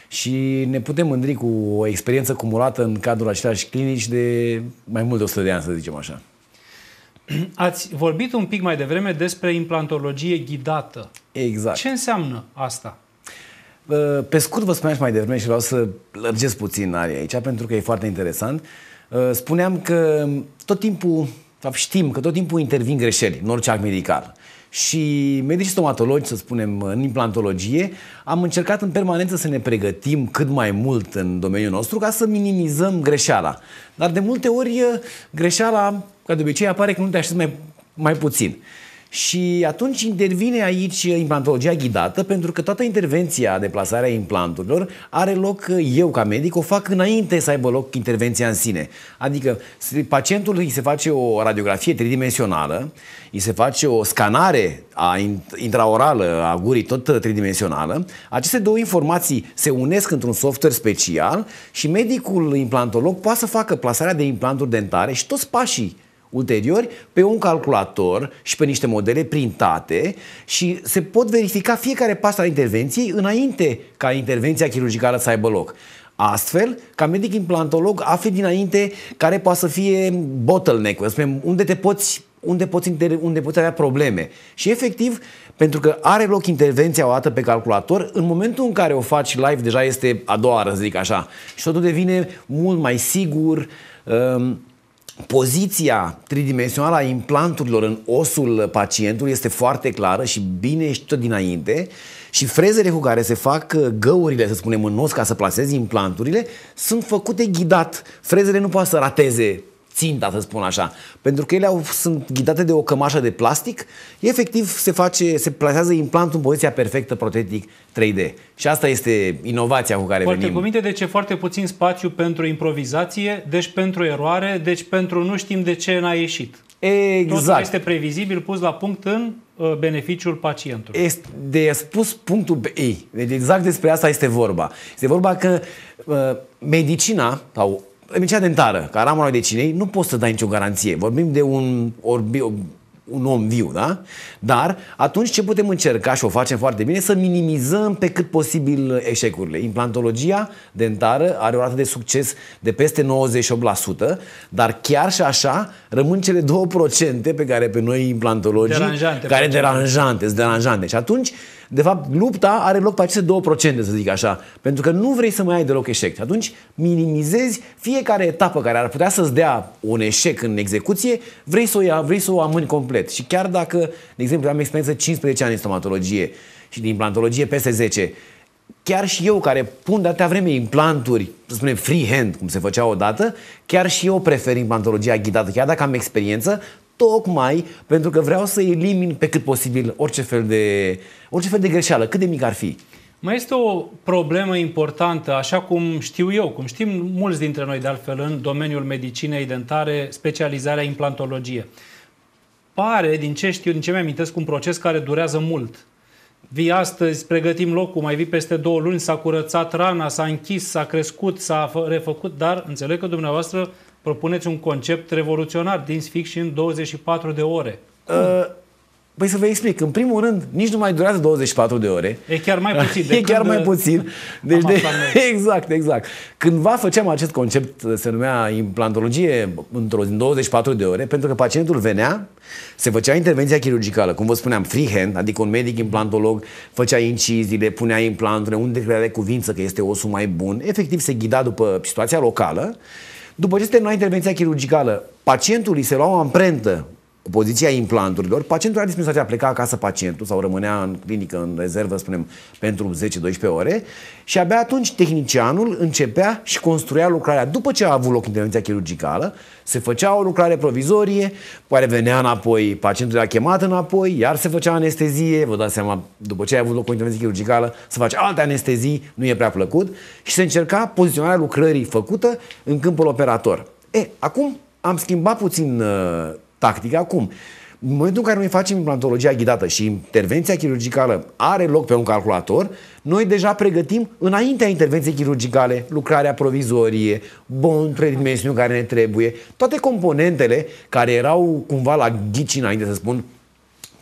Și ne putem mândri cu o experiență cumulată în cadrul același clinici de mai mult de 100 de ani, să zicem așa. Ați vorbit un pic mai devreme despre implantologie ghidată. Exact. Ce înseamnă asta? Pe scurt vă spuneam și mai devreme și vreau să lărgesc puțin aria aici, pentru că e foarte interesant. Uh, Uh, spuneam că tot timpul, da, știm că tot timpul intervin greșeli în orice act medical. Și medicii stomatologi, să spunem, în implantologie, am încercat în permanență să ne pregătim cât mai mult în domeniul nostru ca să minimizăm greșeala. Dar de multe ori uh, greșeala, ca de obicei, apare când nu te aștepți mai, mai puțin. Și atunci intervine aici implantologia ghidată, pentru că toată intervenția, deplasarea implanturilor, are loc, eu ca medic o fac înainte să aibă loc intervenția în sine. Adică pacientul îi se face o radiografie tridimensională, îi se face o scanare a intraorală a gurii tot tridimensională. Aceste două informații se unesc într-un software special și medicul implantolog poate să facă plasarea de implanturi dentare și toți pașii ulteriori pe un calculator și pe niște modele printate și se pot verifica fiecare pas al intervenției înainte ca intervenția chirurgicală să aibă loc. Astfel, ca medic implantolog, afli dinainte care poate să fie bottleneck, unde te poți unde poți, inter- unde poți avea probleme. Și efectiv, pentru că are loc intervenția o dată pe calculator, în momentul în care o faci live, deja este a doua oară, zic așa. Și totul devine mult mai sigur, um, Poziția tridimensională a implanturilor în osul pacientului este foarte clară și bine ștită dinainte și frezele cu care se fac uh, găurile, să spunem, în os ca să plasezi implanturile sunt făcute ghidat. Frezele nu poate să rateze ținta, să spun așa. Pentru că ele au, sunt ghidate de o cămașă de plastic, efectiv se, face, se plasează implantul în poziția perfectă protetic 3D. Și asta este inovația cu care Foarte venim. Cuvinte, de ce foarte puțin spațiu pentru improvizație, deci pentru eroare, deci pentru nu știm de ce n-a ieșit. Exact. Totul este previzibil, pus la punct în uh, beneficiul pacientului. Este de spus punctul ei. Deci exact despre asta este vorba. Este vorba că uh, medicina sau Emisia dentară, ca ramura cinei, nu poți să dai nicio garanție. Vorbim de un, orbi, un om viu, da? Dar atunci ce putem încerca și o facem foarte bine, să minimizăm pe cât posibil eșecurile. Implantologia dentară are o rată de succes de peste 98%, dar chiar și așa rămân cele 2% pe care pe noi implantologii, deranjante, care deranjante, deranjante. Și atunci de fapt, lupta are loc pe aceste procente, să zic așa, pentru că nu vrei să mai ai deloc eșec. atunci minimizezi fiecare etapă care ar putea să-ți dea un eșec în execuție, vrei să o, ia, vrei să o amâni complet. Și chiar dacă, de exemplu, am experiență 15 ani în stomatologie și din implantologie peste 10, chiar și eu care pun de atâta vreme implanturi, să spunem freehand, cum se făcea odată, chiar și eu prefer implantologia ghidată, chiar dacă am experiență, tocmai pentru că vreau să elimin pe cât posibil orice fel de, orice fel de greșeală, cât de mic ar fi. Mai este o problemă importantă, așa cum știu eu, cum știm mulți dintre noi de altfel în domeniul medicinei dentare, specializarea implantologie. Pare, din ce știu, din ce mi-amintesc, un proces care durează mult. Vii astăzi, pregătim locul, mai vii peste două luni, s-a curățat rana, s-a închis, s-a crescut, s-a refăcut, dar înțeleg că dumneavoastră propuneți un concept revoluționar din fix și în 24 de ore. Cum? Uh, păi să vă explic. În primul rând, nici nu mai durează 24 de ore. E chiar mai puțin. De e chiar mai uh, puțin. Deci de... Exact, exact. Cândva făceam acest concept, uh, se numea implantologie într-o din 24 de ore, pentru că pacientul venea, se făcea intervenția chirurgicală, cum vă spuneam, freehand, adică un medic implantolog făcea inciziile, punea implanturile, unde credea de cuvință că este osul mai bun, efectiv se ghida după situația locală după ce se termina intervenția chirurgicală, pacientului se lua o amprentă poziția implanturilor, pacientul are dispensația, pleca acasă pacientul sau rămânea în clinică, în rezervă, spunem, pentru 10-12 ore și abia atunci tehnicianul începea și construia lucrarea. După ce a avut loc intervenția chirurgicală, se făcea o lucrare provizorie, poate venea înapoi, pacientul era chemat înapoi, iar se făcea anestezie, vă dați seama, după ce a avut loc o intervenție chirurgicală, să faci alte anestezii, nu e prea plăcut, și se încerca poziționarea lucrării făcută în câmpul operator. E, acum am schimbat puțin uh, tactică. acum. În momentul în care noi facem implantologia ghidată și intervenția chirurgicală are loc pe un calculator, noi deja pregătim înaintea intervenției chirurgicale lucrarea provizorie, bon dimensiuni care ne trebuie, toate componentele care erau cumva la ghici înainte să spun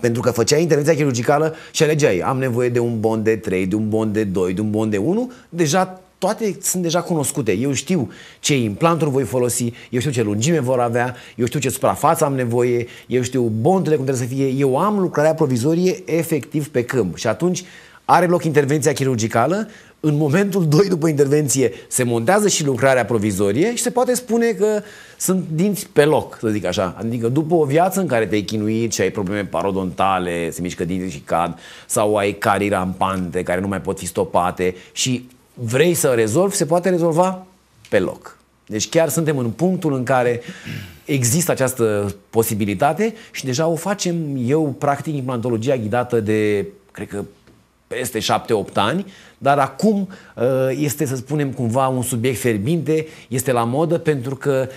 pentru că făceai intervenția chirurgicală și alegeai, am nevoie de un bon de 3, de un bon de 2, de un bon de 1, deja toate sunt deja cunoscute. Eu știu ce implanturi voi folosi, eu știu ce lungime vor avea, eu știu ce suprafață am nevoie, eu știu bondurile cum trebuie să fie. Eu am lucrarea provizorie efectiv pe câmp și atunci are loc intervenția chirurgicală, în momentul 2 după intervenție se montează și lucrarea provizorie și se poate spune că sunt dinți pe loc, să zic așa. Adică după o viață în care te-ai chinuit și ai probleme parodontale, se mișcă dinții și cad, sau ai carii rampante care nu mai pot fi stopate și vrei să rezolvi, se poate rezolva pe loc. Deci chiar suntem în punctul în care există această posibilitate și deja o facem. Eu practic implantologia ghidată de, cred că, peste 7-8 ani, dar acum uh, este, să spunem, cumva un subiect fierbinte, este la modă pentru că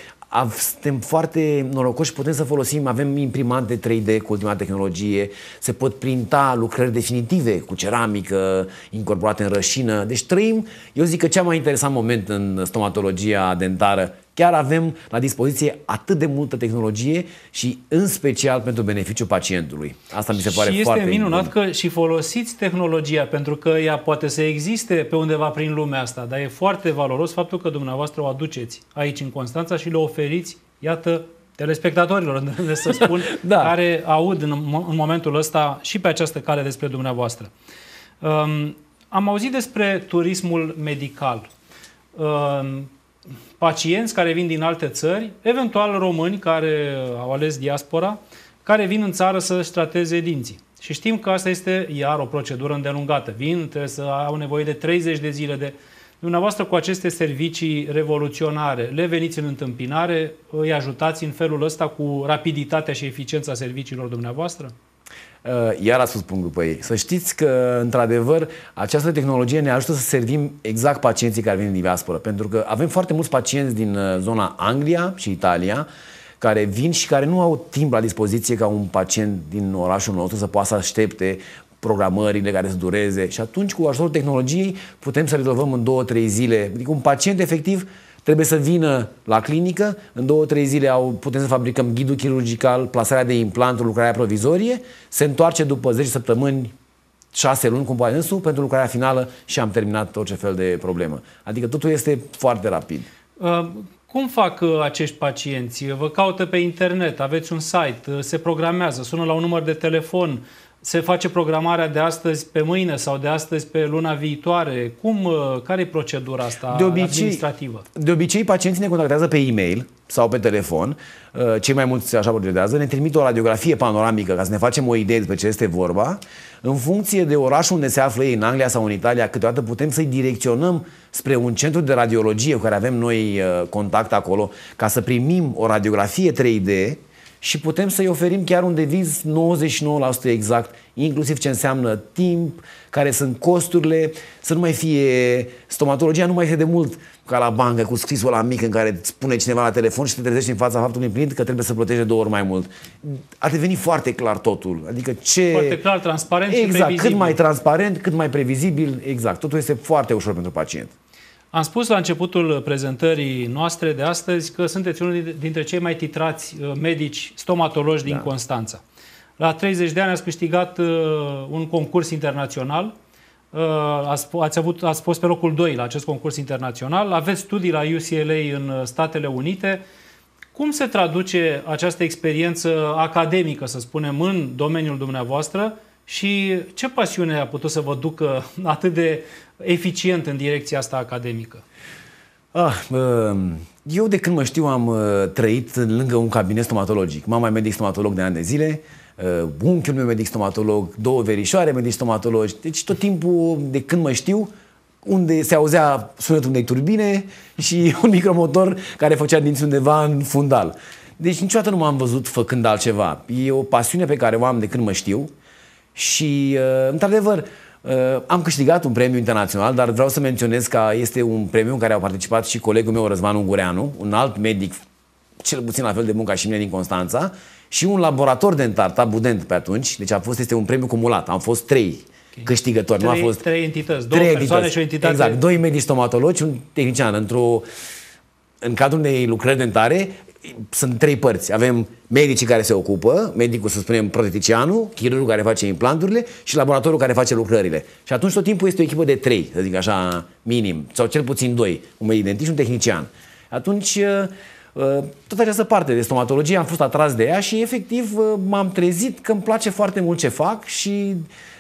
suntem foarte norocoși, putem să folosim, avem imprimante 3D cu ultima tehnologie, se pot printa lucrări definitive cu ceramică, incorporate în rășină. Deci trăim, eu zic că cea mai interesant moment în stomatologia dentară Chiar avem la dispoziție atât de multă tehnologie și în special pentru beneficiul pacientului. Asta mi se pare și foarte este minunat bun. că și folosiți tehnologia, pentru că ea poate să existe pe undeva prin lumea asta, dar e foarte valoros faptul că dumneavoastră o aduceți aici în Constanța și le oferiți, iată, telespectatorilor, să spun, da. care aud în, în momentul ăsta și pe această cale despre dumneavoastră. Um, am auzit despre turismul medical. Um, pacienți care vin din alte țări, eventual români care au ales diaspora, care vin în țară să-și trateze dinții. Și știm că asta este iar o procedură îndelungată. Vin, trebuie să au nevoie de 30 de zile de... Dumneavoastră cu aceste servicii revoluționare, le veniți în întâmpinare, îi ajutați în felul ăsta cu rapiditatea și eficiența serviciilor dumneavoastră? Ă, iar a spus punctul pe ei. Să știți că, într-adevăr, această tehnologie ne ajută să servim exact pacienții care vin din diaspora. Pentru că avem foarte mulți pacienți din ă, zona Anglia și Italia care vin și care nu au timp la dispoziție ca un pacient din orașul nostru să poată să aștepte programările care să dureze. Și atunci, cu ajutorul tehnologiei, putem să rezolvăm în două, trei zile. Adică un pacient, efectiv, Trebuie să vină la clinică, în două, trei zile au, putem să fabricăm ghidul chirurgical, plasarea de implantul, lucrarea provizorie, se întoarce după 10 săptămâni, 6 luni, cum poate însu, pentru lucrarea finală și am terminat orice fel de problemă. Adică totul este foarte rapid. Uh... Cum fac uh, acești pacienți? Vă caută pe internet, aveți un site, uh, se programează, sună la un număr de telefon, se face programarea de astăzi pe mâine sau de astăzi pe luna viitoare? Cum, uh, care e procedura asta de obicei, administrativă? De obicei, pacienții ne contactează pe e-mail sau pe telefon. Uh, cei mai mulți așa procedează. Ne trimit o radiografie panoramică ca să ne facem o idee despre ce este vorba. În funcție de orașul unde se află ei, în Anglia sau în Italia, câteodată putem să-i direcționăm spre un centru de radiologie cu care avem noi uh, contact acolo ca să primim o radiografie 3D și putem să-i oferim chiar un deviz 99% exact, inclusiv ce înseamnă timp, care sunt costurile, să nu mai fie stomatologia, nu mai este de mult ca la bancă cu scrisul la mic în care îți spune cineva la telefon și te trezești în fața faptului împlinit că trebuie să plătești de două ori mai mult. A devenit foarte clar totul. Adică ce... Foarte clar, transparent exact, și previzibil. cât mai transparent, cât mai previzibil, exact. Totul este foarte ușor pentru pacient. Am spus la începutul prezentării noastre de astăzi că sunteți unul dintre cei mai titrați uh, medici stomatologi da. din Constanța. La 30 de ani ați câștigat uh, un concurs internațional, uh, ați, ați, avut, ați fost pe locul 2 la acest concurs internațional, aveți studii la UCLA în Statele Unite. Cum se traduce această experiență academică, să spunem, în domeniul dumneavoastră și ce pasiune a putut să vă ducă atât de eficient în direcția asta academică? Ah, eu de când mă știu am uh, trăit lângă un cabinet stomatologic. Mama e medic stomatolog de ani de zile, uh, unchiul meu medic stomatolog, două verișoare medic stomatologi. Deci tot timpul de când mă știu, unde se auzea sunetul unei turbine și un micromotor care făcea dinți undeva în fundal. Deci niciodată nu m-am văzut făcând altceva. E o pasiune pe care o am de când mă știu și, uh, într-adevăr, Uh, am câștigat un premiu internațional, dar vreau să menționez că este un premiu în care au participat și colegul meu Răzvan Ungureanu, un alt medic cel puțin la fel de bun ca și mine din Constanța și un laborator dentar, Tabudent pe atunci, deci a fost, este un premiu cumulat, am fost trei okay. câștigători. Trei, nu a fost trei entități, două trei persoane entități. și o entitate. Exact, doi medici stomatologi, un tehnician într-o în cadrul unei lucrări dentare, sunt trei părți. Avem medicii care se ocupă, medicul, să spunem, proteticianul, chirurgul care face implanturile și laboratorul care face lucrările. Și atunci tot timpul este o echipă de trei, să zic așa, minim, sau cel puțin doi, un medic dentist și un tehnician. Atunci, uh, uh, toată această parte de stomatologie am fost atras de ea și efectiv uh, m-am trezit că îmi place foarte mult ce fac și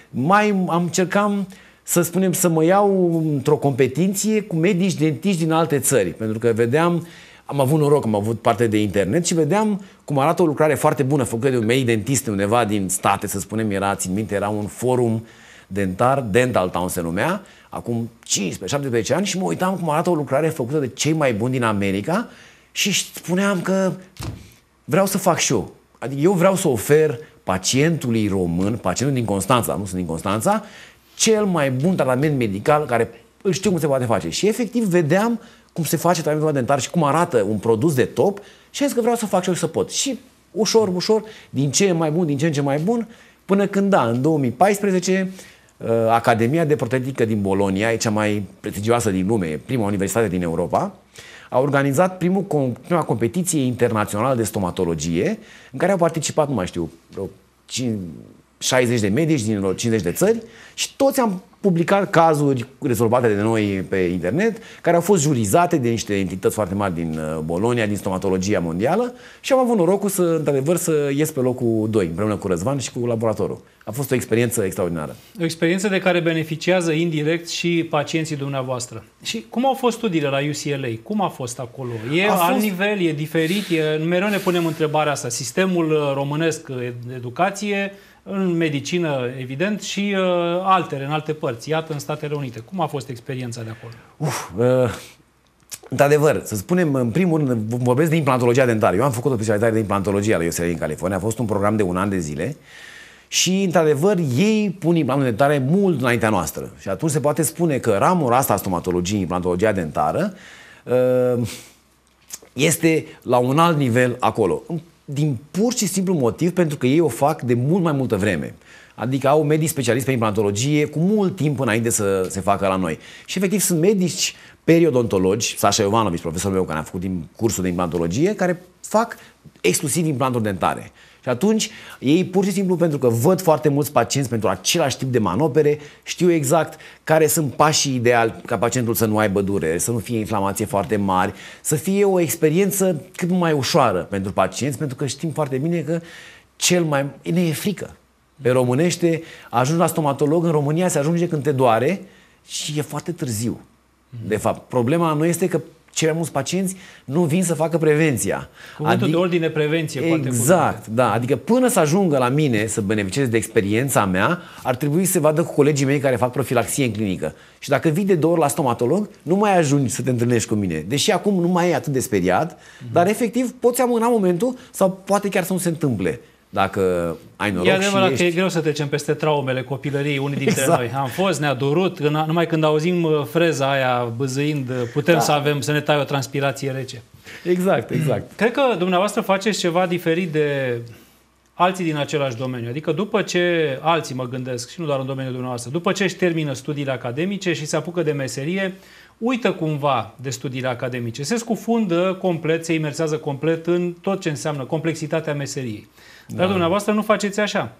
mai am încercam să spunem, să mă iau într-o competiție cu medici dentiști din alte țări, pentru că vedeam am avut noroc, am avut parte de internet și vedeam cum arată o lucrare foarte bună făcută de un medic dentist undeva din state, să spunem, era, țin minte, era un forum dentar, Dental Town se numea, acum 15-17 ani și mă uitam cum arată o lucrare făcută de cei mai buni din America și spuneam că vreau să fac și eu. Adică eu vreau să ofer pacientului român, pacientul din Constanța, nu sunt din Constanța, cel mai bun tratament medical care îl știu cum se poate face. Și efectiv vedeam cum se face tratamentul dentar și cum arată un produs de top și am că vreau să fac și eu să pot. Și ușor, ușor, din ce e mai bun, din ce în ce mai bun, până când, da, în 2014, uh, Academia de Protetică din Bolonia, e cea mai prestigioasă din lume, prima universitate din Europa, a organizat primul, prima competiție internațională de stomatologie, în care au participat, nu mai știu, vreo 60 de medici din 50 de țări și toți am publicat cazuri rezolvate de noi pe internet, care au fost jurizate de niște entități foarte mari din uh, Bolonia, din stomatologia mondială și am avut norocul să, într-adevăr, să ies pe locul 2, împreună cu Răzvan și cu laboratorul. A fost o experiență extraordinară. O experiență de care beneficiază indirect și pacienții dumneavoastră. Și cum au fost studiile la UCLA? Cum a fost acolo? E a fost... alt nivel? E diferit? E... Mereu ne punem întrebarea asta. Sistemul uh, românesc uh, educație în medicină, evident, și uh, altele, în alte părți, iată, în Statele Unite. Cum a fost experiența de acolo? Uf, uh, Într-adevăr, să spunem, în primul rând, vorbesc de implantologia dentară. Eu am făcut o specializare de implantologie la USL în California, a fost un program de un an de zile și, într-adevăr, ei pun implantul dentare mult înaintea noastră. Și atunci se poate spune că ramura asta a stomatologiei, implantologia dentară, uh, este la un alt nivel acolo din pur și simplu motiv pentru că ei o fac de mult mai multă vreme. Adică au medici specialiști pe implantologie cu mult timp înainte să se facă la noi. Și efectiv sunt medici periodontologi, Sasha Iovanovici, profesorul meu care a făcut din cursul de implantologie, care fac exclusiv implanturi dentare. Și atunci ei pur și simplu pentru că văd foarte mulți pacienți pentru același tip de manopere, știu exact care sunt pașii ideal ca pacientul să nu aibă durere, să nu fie inflamație foarte mari, să fie o experiență cât mai ușoară pentru pacienți, pentru că știm foarte bine că cel mai... ne e frică. Pe românește, ajungi la stomatolog, în România se ajunge când te doare și e foarte târziu. De fapt, problema nu este că cei mai mulți pacienți nu vin să facă prevenția. Cuvântul adică, de ordine prevenție, exact, poate. da. Adică până să ajungă la mine să beneficieze de experiența mea, ar trebui să se vadă cu colegii mei care fac profilaxie în clinică. Și dacă vii de două ori la stomatolog, nu mai ajungi să te întâlnești cu mine. Deși acum nu mai e atât de speriat, mm-hmm. dar efectiv poți amâna momentul sau poate chiar să nu se întâmple dacă ai noroc e și ești... că e greu să trecem peste traumele copilăriei unii dintre exact. noi. Am fost, ne-a durut, numai când auzim uh, freza aia băzăind, uh, putem da. să avem, să ne tai o transpirație rece. Exact, exact. Cred că dumneavoastră faceți ceva diferit de alții din același domeniu. Adică după ce alții mă gândesc, și nu doar în domeniul dumneavoastră, după ce își termină studiile academice și se apucă de meserie, uită cumva de studiile academice, se scufundă complet, se imersează complet în tot ce înseamnă complexitatea meseriei. Da. Dar dumneavoastră nu faceți așa.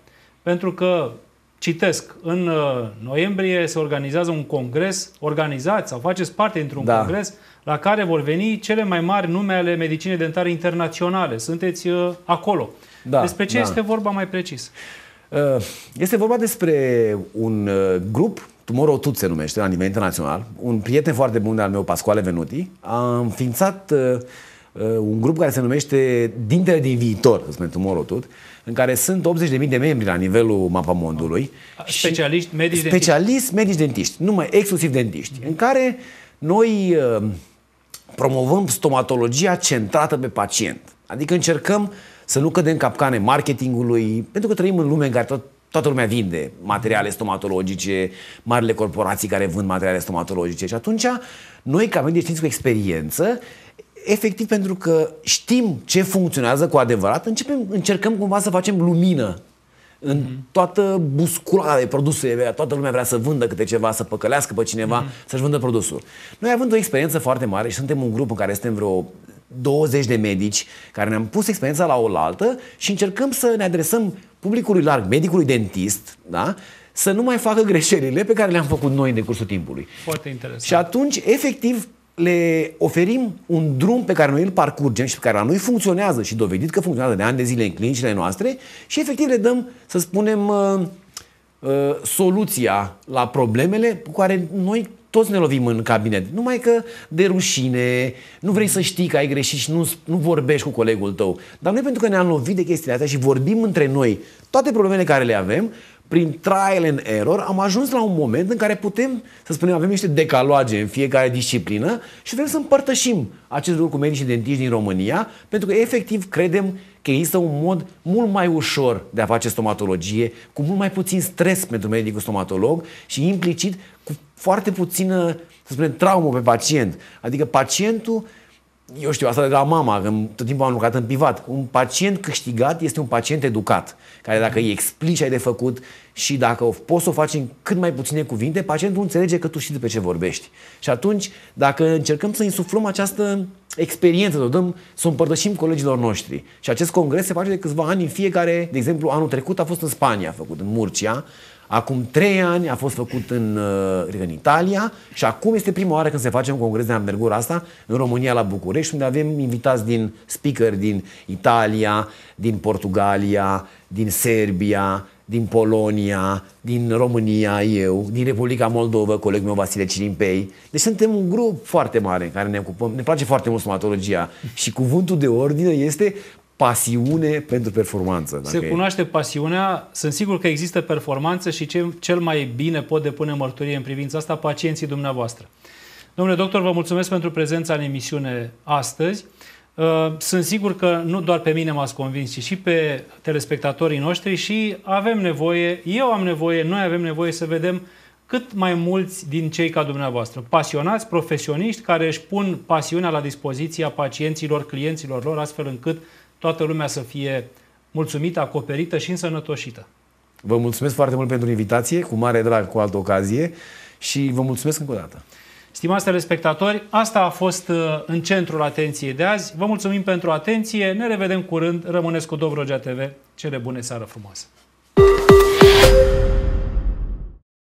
Pentru că, citesc, în uh, noiembrie se organizează un congres, organizați sau faceți parte într un da. congres, la care vor veni cele mai mari nume ale medicinei dentare internaționale. Sunteți uh, acolo. Da, Despre ce da. este vorba mai precis? Uh, este vorba despre un grup, Tumor Otut se numește, la nivel internațional. Un prieten foarte bun al meu, Pascoale Venuti, a înființat Uh, un grup care se numește Dintele din Viitor, spune Tomorrow Tot, în care sunt 80.000 de membri la nivelul mapamondului. Specialiști, medici, specialiști, medici, dentiști. Numai exclusiv dentiști. În care noi uh, promovăm stomatologia centrată pe pacient. Adică încercăm să nu cădem capcane marketingului, pentru că trăim în lume în care tot, toată lumea vinde materiale stomatologice, marile corporații care vând materiale stomatologice și atunci noi, ca medici cu experiență, efectiv pentru că știm ce funcționează cu adevărat, începem, încercăm cumva să facem lumină în mhm. toată buscula de produse, toată lumea vrea să vândă câte ceva, să păcălească pe cineva, mm-hmm. să-și vândă produsul. Noi având o experiență foarte mare și suntem un grup în care suntem vreo 20 de medici care ne-am pus experiența la oaltă și încercăm să ne adresăm publicului larg, medicului dentist, da? să nu mai facă greșelile pe care le-am făcut noi în decursul timpului. Foarte interesant. Și atunci, efectiv, le oferim un drum pe care noi îl parcurgem și pe care la noi funcționează și dovedit că funcționează de ani de zile în clinicile noastre și efectiv le dăm, să spunem, uh, uh, soluția la problemele cu care noi toți ne lovim în cabinet. Numai că de rușine, nu vrei să știi că ai greșit și nu, nu vorbești cu colegul tău. Dar noi pentru că ne-am lovit de chestiile astea și vorbim între noi toate problemele care le avem, prin trial and error, am ajuns la un moment în care putem, să spunem, avem niște decaloage în fiecare disciplină și vrem să împărtășim acest lucru cu și dentiști din România, pentru că efectiv credem că există un mod mult mai ușor de a face stomatologie, cu mult mai puțin stres pentru medicul stomatolog și implicit cu foarte puțină, să spunem, traumă pe pacient. Adică pacientul eu știu, asta de la mama, că tot timpul am lucrat în privat. Un pacient câștigat este un pacient educat, care dacă îi explici ce ai de făcut și dacă o, poți să o faci în cât mai puține cuvinte, pacientul înțelege că tu știi pe ce vorbești. Și atunci, dacă încercăm să insuflăm această experiență, să o dăm, să o împărtășim colegilor noștri. Și acest congres se face de câțiva ani în fiecare, de exemplu, anul trecut a fost în Spania făcut, în Murcia, Acum trei ani a fost făcut în, uh, adică în Italia și acum este prima oară când se face un congres de amergură asta în România, la București, unde avem invitați din speaker din Italia, din Portugalia, din Serbia, din Polonia, din România, eu, din Republica Moldova, colegul meu Vasile Cirimpei. Deci suntem un grup foarte mare în care ne ocupăm. Ne place foarte mult stomatologia și cuvântul de ordine este pasiune pentru performanță. Dacă Se cunoaște e. pasiunea, sunt sigur că există performanță și ce, cel mai bine pot depune mărturie în privința asta pacienții dumneavoastră. Domnule doctor, vă mulțumesc pentru prezența în emisiune astăzi. Uh, sunt sigur că nu doar pe mine m-ați convins, ci și pe telespectatorii noștri și avem nevoie, eu am nevoie, noi avem nevoie să vedem cât mai mulți din cei ca dumneavoastră, pasionați, profesioniști, care își pun pasiunea la dispoziția pacienților, clienților lor, astfel încât toată lumea să fie mulțumită, acoperită și însănătoșită. Vă mulțumesc foarte mult pentru invitație, cu mare drag, cu altă ocazie și vă mulțumesc încă o dată. Stimați telespectatori, asta a fost uh, în centrul atenției de azi. Vă mulțumim pentru atenție, ne revedem curând, rămâneți cu Dobrogea TV. Cele bune, seară frumoasă!